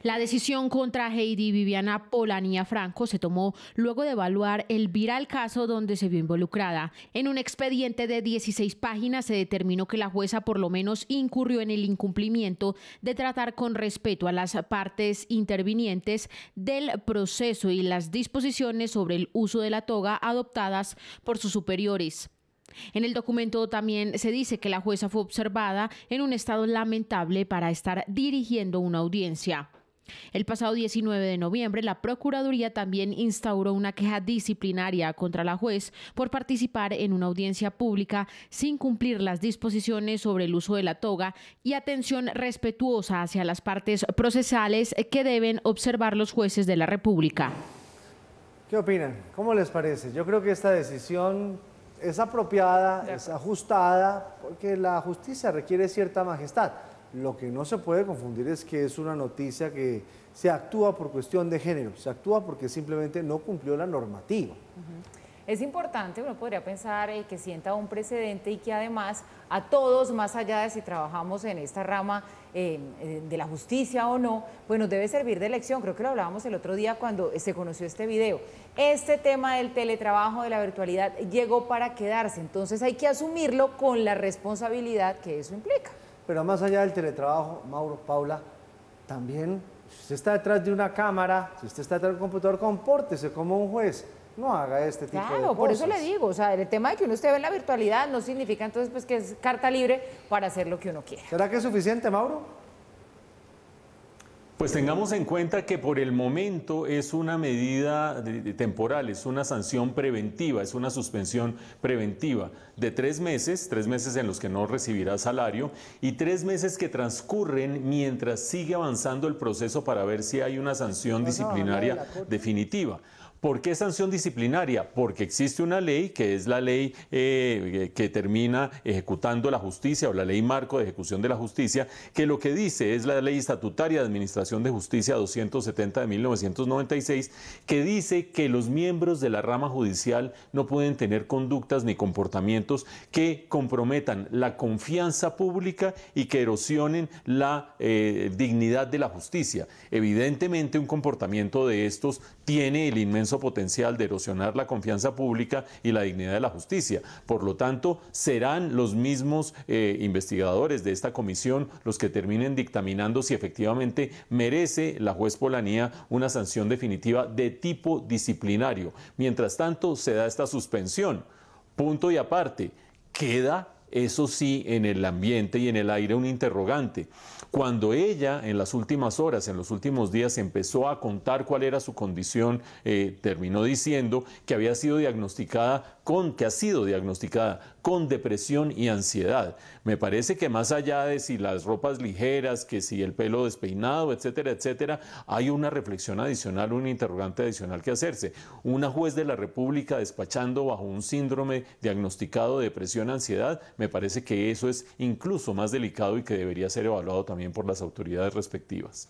La decisión contra Heidi Viviana Polanía Franco se tomó luego de evaluar el viral caso donde se vio involucrada. En un expediente de 16 páginas se determinó que la jueza por lo menos incurrió en el incumplimiento de tratar con respeto a las partes intervinientes del proceso y las disposiciones sobre el uso de la toga adoptadas por sus superiores. En el documento también se dice que la jueza fue observada en un estado lamentable para estar dirigiendo una audiencia. El pasado 19 de noviembre, la Procuraduría también instauró una queja disciplinaria contra la juez por participar en una audiencia pública sin cumplir las disposiciones sobre el uso de la toga y atención respetuosa hacia las partes procesales que deben observar los jueces de la República. ¿Qué opinan? ¿Cómo les parece? Yo creo que esta decisión es apropiada, es ajustada, porque la justicia requiere cierta majestad. Lo que no se puede confundir es que es una noticia que se actúa por cuestión de género, se actúa porque simplemente no cumplió la normativa. Es importante, uno podría pensar eh, que sienta un precedente y que además a todos, más allá de si trabajamos en esta rama em, eh, de la justicia o no, pues nos debe servir de lección. Creo que lo hablábamos el otro día cuando se conoció este video. Este tema del teletrabajo, de la virtualidad, llegó para quedarse, entonces hay que asumirlo con la responsabilidad que eso implica. Pero más allá del teletrabajo, Mauro, Paula, también, si usted está detrás de una cámara, si usted está detrás de un computador, compórtese como un juez. No haga este tipo de cosas. Claro, por eso le digo, o sea, el tema de que uno esté en la virtualidad no significa entonces pues que es carta libre para hacer lo que uno quiera. ¿Será que es suficiente, Mauro? Pues tengamos en cuenta que por el momento es una medida temporal, es una sanción preventiva, es una suspensión preventiva de tres meses, tres meses en los que no recibirá salario y tres meses que transcurren mientras sigue avanzando el proceso para ver si hay una sanción disciplinaria definitiva. ¿Por qué sanción disciplinaria? Porque existe una ley que es la ley eh, que termina ejecutando la justicia o la ley marco de ejecución de la justicia, que lo que dice es la ley estatutaria de administración de justicia 270 de 1996, que dice que los miembros de la rama judicial no pueden tener conductas ni comportamientos que comprometan la confianza pública y que erosionen la eh, dignidad de la justicia. Evidentemente un comportamiento de estos tiene el inmenso potencial de erosionar la confianza pública y la dignidad de la justicia. Por lo tanto, serán los mismos eh, investigadores de esta comisión los que terminen dictaminando si efectivamente merece la juez Polanía una sanción definitiva de tipo disciplinario. Mientras tanto, se da esta suspensión. Punto y aparte, queda eso sí, en el ambiente y en el aire un interrogante. Cuando ella en las últimas horas, en los últimos días, empezó a contar cuál era su condición, eh, terminó diciendo que había sido diagnosticada con, que ha sido diagnosticada con depresión y ansiedad. Me parece que más allá de si las ropas ligeras, que si el pelo despeinado, etcétera, etcétera, hay una reflexión adicional, un interrogante adicional que hacerse. Una juez de la República despachando bajo un síndrome diagnosticado de depresión, ansiedad, me parece que eso es incluso más delicado y que debería ser evaluado también por las autoridades respectivas.